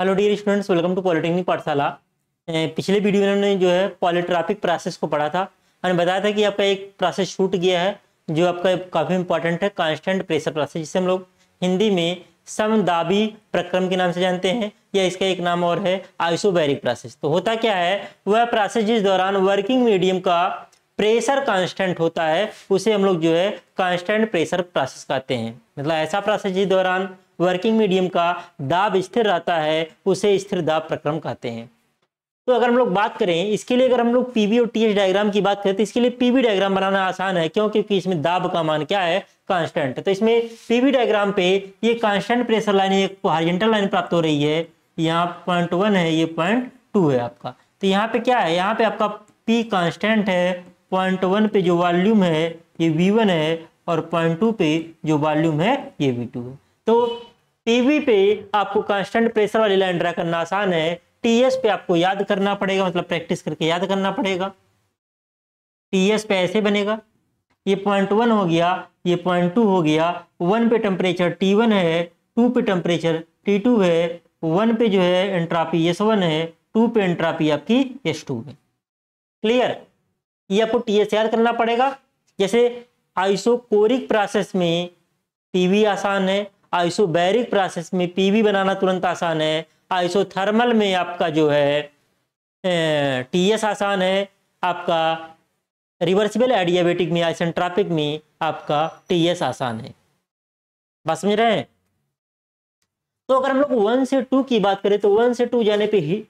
hello dear students welcome to polytechnic Pathshala पिछले video में हमने जो है पॉलीट्राफिक प्रोसेस को पढ़ा था हमने बताया था कि आपका एक प्रोसेस छूट गया है जो आपका काफ़ी इंपॉर्टेंट है कांस्टेंट प्रेशर प्रोसेस जिसे हम लोग हिंदी में समदाबी प्रक्रम के नाम से जानते हैं या इसका एक नाम और है आइसोबैरिक प्रोसेस तो होता क्या है वह प्रोसेस जिस दौरान वर्किंग मीडियम का प्रेशर कांस्टेंट होता है उसे हम लोग जो है कांस्टेंट प्रेशर प्रोसेस कहते हैं मतलब ऐसा प्रोसेस जिस दौरान वर्किंग मीडियम का दाब स्थिर रहता है उसे स्थिर दाब प्रक्रम कहते हैं तो अगर हम लोग बात करें इसके लिए अगर हम लोग पीवी और टीएच डायग्राम की बात करें तो इसके लिए पीवी डायग्राम बनाना आसान है क्यों क्योंकि इसमें दाब का मान क्या है कांस्टेंट तो इसमें पीवी डायग्राम पे ये कांस्टेंट प्रेशर लाइन एक हॉरिजेंटल लाइन प्राप्त हो रही है यहाँ पॉइंट वन है ये पॉइंट टू है आपका तो यहाँ पे क्या है यहाँ पे आपका पी कांस्टेंट है पॉइंट वन पे जो वॉल्यूम है ये वी वन है और पॉइंट टू पे जो वॉल्यूम है ये वी टू है तो टीवी पे आपको कांस्टेंट प्रेशर वाली लाइन ड्रा करना आसान है टीएस पे आपको याद करना पड़ेगा मतलब प्रैक्टिस करके याद करना पड़ेगा टीएस पे ऐसे बनेगा ये पॉइंट वन हो गया ये पॉइंट टू हो गया वन पे टेम्परेचर टी वन है टू पे टेम्परेचर टी टू है वन पे जो है एंट्रापी एस वन है टू पे एंट्रापी आपकी एस टू है क्लियर ये आपको याद करना पड़ेगा जैसे आइसोकोरिक प्रोसेस में पीवी आसान है आइसोबैरिक प्रोसेस में पीवी बनाना तुरंत आसान है आइसोथर्मल में आपका जो है टीएस आसान है आपका रिवर्सिबल एडियाबेटिक में आइसेंट्रापिक में आपका टीएस आसान है बात समझ रहे हैं तो अगर हम लोग वन से टू की बात करें तो वन से टू जाने पे ही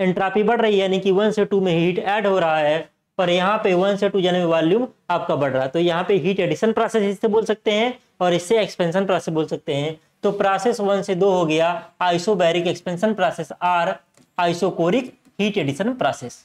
एंट्रापी बढ़ रही है यानी कि वन से टू में हीट ऐड हो रहा है पर यहाँ पे वन से टू जाने वॉल्यूम आपका बढ़ रहा है तो यहाँ पे हीट एडिशन प्रोसेस इससे बोल सकते हैं और इससे एक्सपेंशन प्रोसेस बोल सकते हैं तो प्रोसेस वन से दो हो गया isobaric expansion process or isochoric heat addition process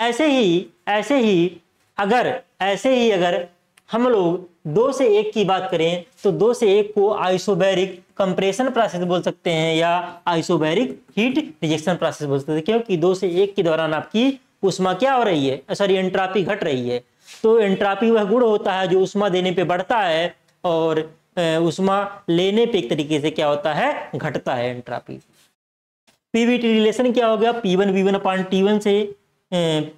ऐसे ही ऐसे ही अगर ऐसे ही अगर हम लोग दो से एक की बात करें तो दो से एक को आइसोबैरिक कंप्रेशन प्रोसेस बोल सकते हैं या आइसोबैरिक हीट रिजेक्शन प्रोसेस बोल सकते हैं क्योंकि दो से एक के दौरान आपकी उष्मा क्या हो रही है सॉरी एंट्रापी घट रही है तो एंट्रापी वह गुण होता है जो उष्मा देने पे बढ़ता है और उष्मा लेने पे एक तरीके से क्या होता है घटता है एंट्रापी पीवीटी रिलेशन क्या हो गया P one V one upon T one से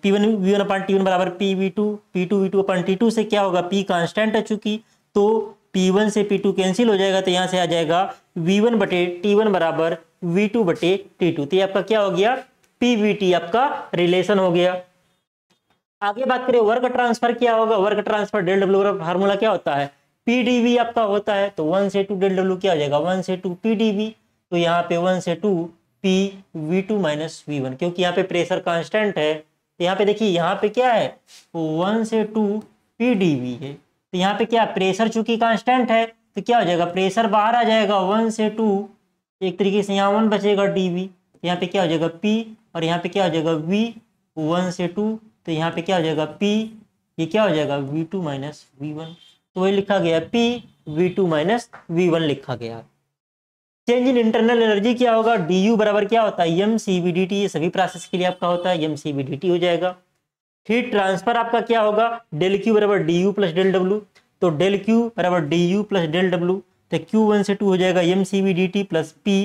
P one V one upon T one बराबर P V two P two V two upon T two से क्या होगा पी कांस्टेंट है चूंकि तो पी वन से पी टू कैंसिल हो जाएगा तो यहाँ से आ जाएगा वी वन बटे टी वन बराबर वी टू बटे टी टू तो ये आपका क्या हो गया पीवीटी आपका रिलेशन हो गया आगे बात करें वर्क ट्रांसफर क्या होगा वर्क ट्रांसफर डेल डब्ल्यू का फार्मूला क्या होता है पीडीवी आपका होता है तो वन से टू डेल डब्ल्यू क्या हो जाएगा वन से टू पीडीवी तो यहाँ पे वन से two P V two minus V one क्योंकि यहाँ पे प्रेशर कांस्टेंट है तो यहाँ पे देखिए यहाँ पे क्या है वन तो से टू पी डी वी है तो यहाँ पे क्या प्रेशर चूंकि कांस्टेंट है तो क्या हो जाएगा प्रेशर बाहर आ जाएगा वन से टू एक तरीके से यहाँ वन बचेगा डी वी तो यहाँ पे क्या हो जाएगा पी और यहाँ पे क्या हो जाएगा वी वन से टू तो यहाँ पे क्या हो जाएगा पी ये क्या हो जाएगा V two minus V one तो वही लिखा गया P V two minus V one लिखा गया चेंज इन इंटरनल एनर्जी क्या होगा डी यू बराबर क्या होता है M C B D T ये सभी प्रोसेस के लिए आपका होता है M C B D T हो जाएगा हीट ट्रांसफर आपका क्या होगा डेल क्यू बराबर D U plus del W तो डेल क्यू बराबर D U plus del W तो क्यू वन से टू हो जाएगा M C B D T plus P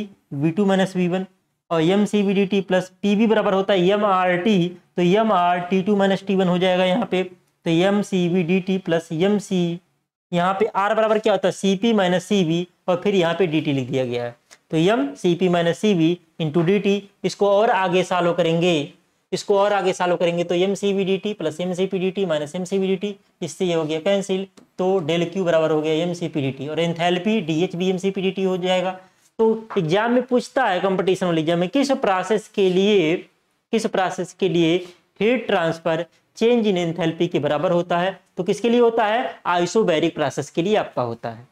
V two minus V one और M C B D T plus P B बराबर होता है एम आर टी तो M R T two minus T one हो जाएगा यहाँ पे तो M C B D T plus M C यहाँ पे आर बराबर क्या होता है C P minus C B और फिर यहाँ पे डी टी लिख दिया गया है तो M C P minus C B into D T इसको और आगे सालो करेंगे इसको और आगे सालो करेंगे तो M C B D T plus M C P D T minus M C B D T इससे ये हो गया कैंसिल तो डेल क्यू बराबर हो गया M C P D T और enthalpy D H B M C P D T हो जाएगा तो एग्जाम में पूछता है कंपटीशन वाले एग्जाम में किस प्रोसेस के लिए किस प्रोसेस के लिए heat transfer change in enthalpy के बराबर होता है तो किसके लिए होता है आइसोबैरिक प्रोसेस के लिए आपका होता है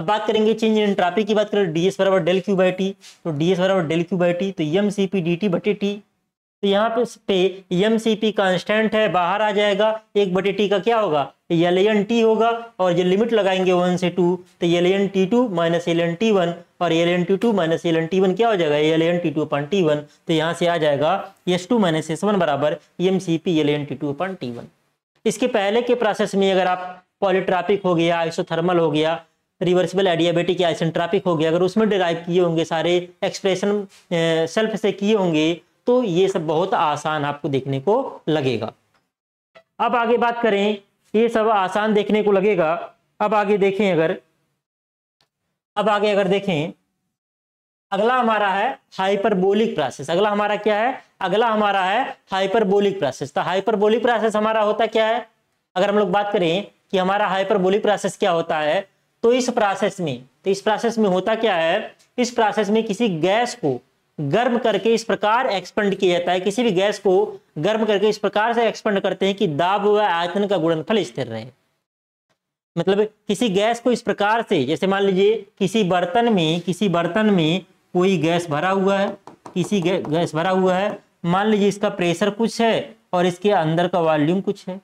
अब बात करेंगे चेंज इन एंट्रापी की बात करें डीएस बराबर डेल क्यू बाई टी तो डीएस बराबर डेल क्यू बाई टी तो M C P D T बटे टी तो यहाँ पे पे एम सी पी कांस्टेंट है बाहर आ जाएगा एक बटे टी का क्या होगा एल एन टी होगा और जो लिमिट लगाएंगे वन से टू तो L N T two minus L N T one और L N T two minus L N T one क्या हो जाएगा L N T two upon T one तो यहाँ से आ जाएगा S two minus S one बराबर M C P L N T two upon T one इसके पहले के प्रोसेस में अगर आप पॉलीट्रापिक हो गया आइसोथर्मल हो गया रिवर्सिबल एडियाबेटिक आइसेंट्रापिक हो गया अगर उसमें डिराइव किए होंगे सारे एक्सप्रेशन सेल्फ से किए होंगे तो ये सब बहुत आसान आपको देखने को लगेगा अब आगे बात करें ये सब आसान देखने को लगेगा अब आगे देखें अगर अब आगे अगर देखें अगला हमारा है हाइपरबोलिक प्रोसेस अगला हमारा क्या है अगला हमारा है हाइपरबोलिक प्रोसेस तो हाइपरबोलिक प्रोसेस हमारा होता क्या है अगर हम लोग बात करें कि हमारा हाइपरबोलिक प्रोसेस क्या होता है तो इस प्रोसेस में तो इस प्रोसेस में होता क्या है इस प्रोसेस में किसी गैस को गर्म करके इस प्रकार एक्सपेंड किया जाता है किसी भी गैस को गर्म करके इस प्रकार से एक्सपेंड करते हैं कि दाब व आयतन का गुणनफल स्थिर रहे मतलब किसी गैस को इस प्रकार से जैसे मान लीजिए किसी बर्तन में किसी बर्तन में कोई गैस भरा हुआ है किसी गैस भरा हुआ है मान लीजिए इसका प्रेशर कुछ है और इसके अंदर का वॉल्यूम कुछ है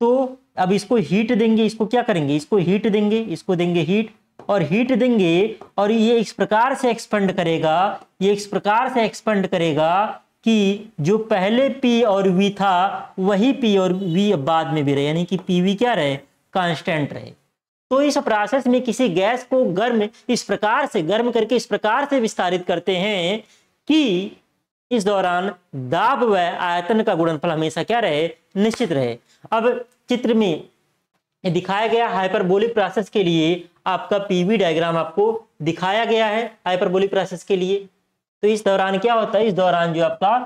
तो अब इसको हीट देंगे इसको क्या करेंगे इसको हीट देंगे इसको देंगे हीट और हीट देंगे और ये इस प्रकार से एक्सपेंड करेगा ये इस प्रकार से एक्सपेंड करेगा कि जो पहले पी और वी था वही पी और वी अब बाद में भी रहे यानी कि पी वी क्या रहे कांस्टेंट रहे तो इस प्रोसेस में किसी गैस को गर्म इस प्रकार से गर्म करके इस प्रकार से विस्तारित करते हैं कि इस दौरान दाब व आयतन का गुणनफल हमेशा क्या रहे निश्चित रहे अब चित्र में दिखाया गया हाइपरबोलिक प्रोसेस के लिए आपका पीवी डायग्राम आपको दिखाया गया है हाइपरबोलिक प्रोसेस के लिए तो इस दौरान क्या होता है इस दौरान जो आपका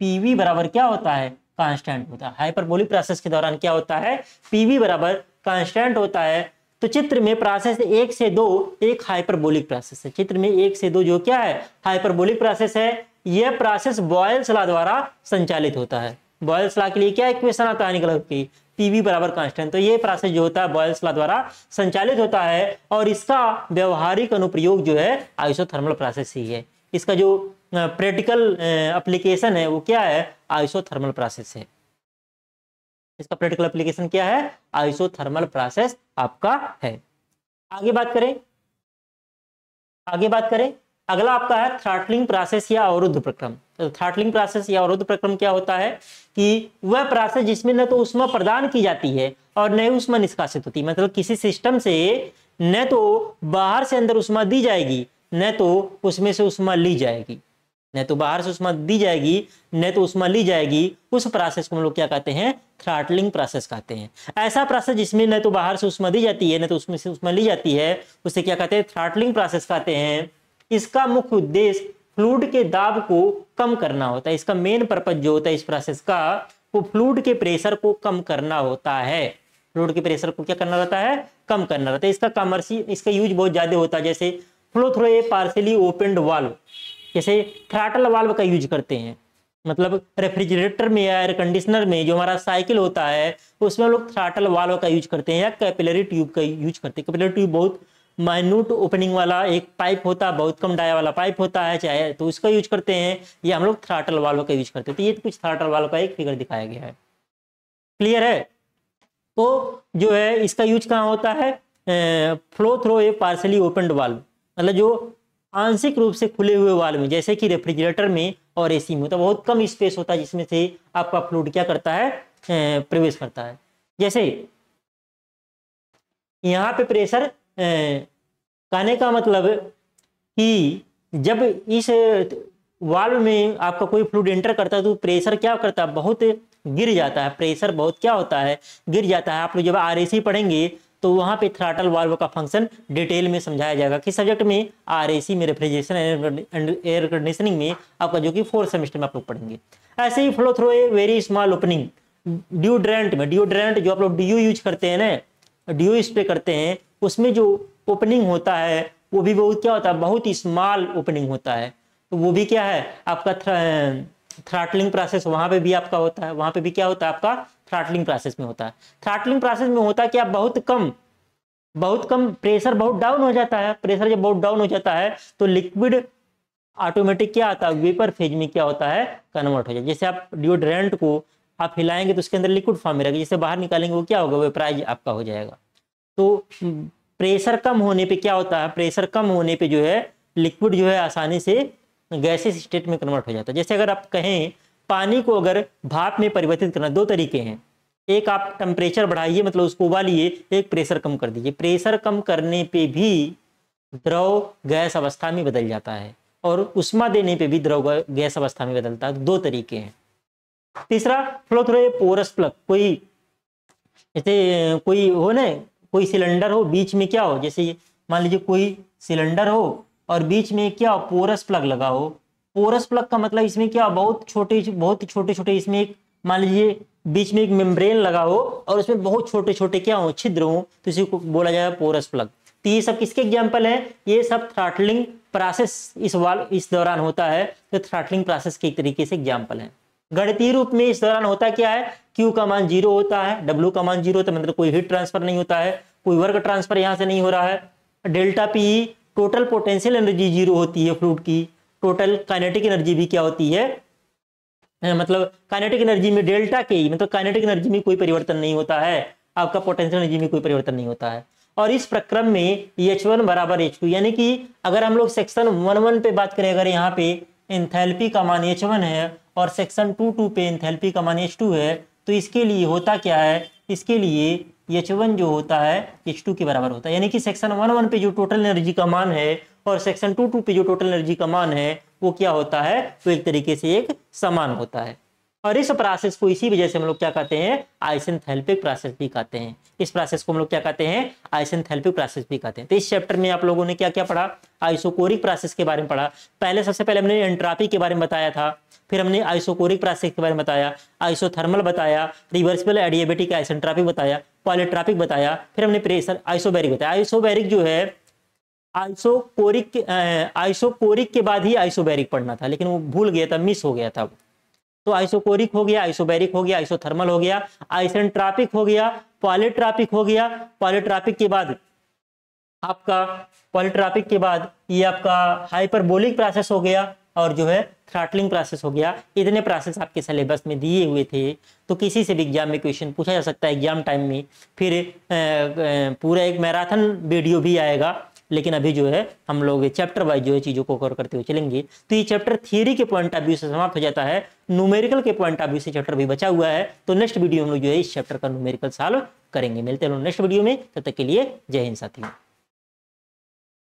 पीवी बराबर क्या होता है कांस्टेंट होता है हाइपरबोलिक प्रोसेस के दौरान क्या होता है पीवी बराबर कांस्टेंट होता है तो चित्र में प्रोसेस एक से दो एक हाइपरबोलिक प्रोसेस है चित्र में एक से दो जो क्या है हाइपरबोलिक प्रोसेस है यह प्रोसेस बॉयल्स लॉ द्वारा संचालित होता है बॉयल्स लॉ के लिए क्या इक्वेशन आता है निकल की पीवी बराबर कांस्टेंट तो ये प्रोसेस जो होता है बॉयल्स ला द्वारा संचालित होता है और इसका व्यवहारिक अनुप्रयोग जो है आइसोथर्मल प्रोसेस ही है इसका जो प्रैक्टिकल एप्लीकेशन है वो क्या है आइसोथर्मल प्रोसेस है इसका प्रैक्टिकल एप्लीकेशन क्या है आइसोथर्मल प्रोसेस आपका है आगे बात करें आगे बात करें अगला आपका है थ्राटलिंग प्रोसेस या अवरुद्ध प्रक्रम तो थ्राटलिंग प्रोसेस या अवरुद्ध प्रक्रम क्या होता है कि वह प्रोसेस जिसमें न तो उष्मा प्रदान की जाती है और न उष्मा निष्कासित होती है मतलब किसी सिस्टम से न तो बाहर से अंदर उष्मा दी जाएगी न तो उसमें से उष्मा ली जाएगी न तो बाहर से उष्मा दी जाएगी न तो उष्मा ली जाएगी उस प्रोसेस को हम लोग क्या कहते हैं थ्राटलिंग प्रोसेस कहते हैं ऐसा प्रोसेस जिसमें न तो बाहर से उष्मा दी जाती है न तो उसमें से उष्मा ली जाती है उसे क्या कहते हैं थ्राटलिंग प्रोसेस कहते हैं इसका मुख्य उद्देश्य फ्लूड के दाब को कम करना होता है इसका मेन पर्पज जो होता है इस प्रोसेस का वो फ्लूड के प्रेशर को कम करना होता है फ्लूड के प्रेशर को क्या करना रहता है कम करना रहता है इसका कमर्सी इसका यूज बहुत ज्यादा होता है जैसे flow through a partially opened valve जैसे थ्राटल वाल्व का यूज करते हैं मतलब रेफ्रिजरेटर में या एयर कंडीशनर में जो हमारा साइकिल होता है उसमें लोग थ्राटल वाल्व का यूज करते हैं या कैपिलरी ट्यूब का यूज करते हैं कैपिलरी ट्यूब बहुत माइन्यूट ओपनिंग वाला एक पाइप होता है बहुत कम डाया वाला पाइप होता है चाहे तो उसका यूज करते हैं या हम लोग थ्राटल वालों का यूज करते हैं तो ये कुछ थ्राटल वालों का एक फिगर दिखाया गया है क्लियर है तो जो है इसका यूज कहाँ होता है flow through a partially opened valve मतलब जो आंशिक रूप से खुले हुए वाल्व में जैसे कि रेफ्रिजरेटर में और एसी में तो बहुत कम स्पेस होता है जिसमें से आपका फ्लूड क्या करता है प्रवेश करता है जैसे यहाँ पे प्रेशर कहने का मतलब कि जब इस वाल्व में आपका कोई फ्लूड एंटर करता है तो प्रेशर क्या करता है बहुत गिर जाता है प्रेशर बहुत क्या होता है गिर जाता है आप लोग जब आर पढ़ेंगे तो वहाँ पे थ्राटल वाल्व का फंक्शन डिटेल में समझाया जाएगा किस सब्जेक्ट में आर में रेफ्रिजरेशन एंड एयर कंडीशनिंग में आपका जो कि फोर्थ सेमेस्टर में आप लोग पढ़ेंगे ऐसे ही flow through a very small opening deodorant में ड्यूड्रेंट जो आप लोग डीओ यूज करते हैं ना ड्यू स्प्रे करते हैं उसमें जो ओपनिंग होता है वो भी बहुत क्या होता है बहुत ही स्मॉल ओपनिंग होता है तो वो भी क्या है आपका थ्राटलिंग प्रोसेस वहां पे भी आपका होता है वहां पे भी क्या होता है आपका थ्राटलिंग प्रोसेस में होता है थ्राटलिंग प्रोसेस में होता है कि आप बहुत कम बहुत कम प्रेशर बहुत डाउन हो जाता है प्रेशर जब बहुत डाउन हो जाता है तो लिक्विड ऑटोमेटिक क्या आता है वेपर फेज में क्या होता है कन्वर्ट हो जाए जैसे आप डिओड्रेंट को आप हिलाएंगे तो उसके अंदर लिक्विड फॉर्म में रहेगा जैसे बाहर निकालेंगे वो क्या होगा वेपराइज आपका हो जाएगा तो हम्म, प्रेशर कम होने पे क्या होता है प्रेशर कम होने पे जो है लिक्विड जो है आसानी से गैसेस स्टेट में कन्वर्ट हो जाता है जैसे अगर आप कहें पानी को अगर भाप में परिवर्तित करना दो तरीके हैं एक आप टेम्परेचर बढ़ाइए मतलब उसको उबालिए एक प्रेशर कम कर दीजिए प्रेशर कम करने पे भी द्रव गैस अवस्था में बदल जाता है और उष्मा देने पे भी द्रव गैस अवस्था में बदलता है दो तरीके हैं तीसरा फ्लो थ्रो पोरस प्लग कोई जैसे कोई हो ना कोई सिलेंडर हो बीच में क्या हो जैसे मान लीजिए कोई सिलेंडर हो और बीच में क्या पोरस प्लग लगा हो पोरस प्लग का मतलब इसमें क्या बहुत छोटे बहुत छोटे छोटे इसमें एक मान लीजिए बीच में एक मेम्ब्रेन लगा हो और उसमें बहुत छोटे छोटे क्या हो छिद्र हो तो इसी को बोला जाएगा पोरस प्लग तो ये सब किसके एग्जाम्पल है ये सब थ्राटलिंग प्रोसेस इस वाल इस दौरान होता है तो थ्राटलिंग प्रोसेस के तरीके से एग्जाम्पल है गणितीय रूप में इस दौरान होता क्या है क्यू का मान जीरो होता है डब्ल्यू का मान जीरो होता है मतलब कोई हीट ट्रांसफर नहीं होता है कोई वर्क ट्रांसफर यहाँ से नहीं हो रहा है delta P total potential energy zero होती है फ्लूड की टोटल काइनेटिक एनर्जी भी क्या होती है मतलब काइनेटिक एनर्जी में डेल्टा के मतलब काइनेटिक एनर्जी में कोई परिवर्तन नहीं होता है आपका पोटेंशियल एनर्जी में कोई परिवर्तन नहीं होता है और इस प्रक्रम में एच वन बराबर एच टू यानी कि अगर हम लोग सेक्शन वन वन पे बात करें अगर यहाँ पे इंथेलपी का मान एच वन है और सेक्शन टू टू पे इंथेलपी का मान एच टू है तो इसके लिए होता क्या है इसके लिए एच वन जो होता है एच टू के बराबर होता है यानी कि सेक्शन वन वन पे जो टोटल एनर्जी का मान है और सेक्शन टू टू पे जो टोटल एनर्जी का मान है वो क्या होता है तो एक तरीके से एक समान होता है और इस प्रोसेस को इसी वजह से हम लोग क्या कहते हैं आइसेंथेल्पिक प्रोसेस भी कहते हैं इस प्रोसेस को हम लोग क्या कहते हैं आइसेंथेल्पिक प्रोसेस भी कहते हैं तो इस चैप्टर में आप लोगों ने क्या क्या पढ़ा आइसोकोरिक प्रोसेस के बारे में पढ़ा पहले सबसे पहले हमने एंट्रापी के बारे में बताया था फिर हमने आइसोकोरिक प्रोसेस के बारे में बताया आइसोथर्मल बताया रिवर्सिबल एडियाबेटिक आइसेंट्रापिक बताया पॉलिट्रापिक बताया फिर हमने प्रेशर आइसोबैरिक बताया आइसोबैरिक जो है आइसोकोरिक आइसोकोरिक के बाद ही आइसोबैरिक पढ़ना था लेकिन वो भूल गया था मिस हो गया था वो तो आइसोकोरिक हो गया आइसोबेरिक हो गया आइसोथर्मल हो गया आइसेंट्रापिक हो गया पॉलीट्रापिक हो गया पॉलीट्रापिक के बाद आपका पॉलीट्रापिक के बाद ये आपका हाइपरबोलिक प्रोसेस हो गया और जो है थ्राटलिंग प्रोसेस हो गया इतने प्रोसेस आपके सिलेबस में दिए हुए थे तो किसी से भी एग्जाम में क्वेश्चन पूछा जा सकता है एग्जाम टाइम में फिर पूरा एक मैराथन वीडियो भी आएगा लेकिन अभी जो है हम लोग चैप्टर वाइज जो है चीज़ों को कवर करते हुए चलेंगे तो ये चैप्टर थियरी के पॉइंट ऑफ व्यू से समाप्त हो जाता है न्यूमेरिकल के पॉइंट ऑफ व्यू से चैप्टर भी बचा हुआ है तो नेक्स्ट वीडियो हम लोग जो है इस चैप्टर का न्यूमेरिकल सॉल्व करेंगे मिलते हैं नेक्स्ट वीडियो में तब तक के लिए जय हिंद साथियों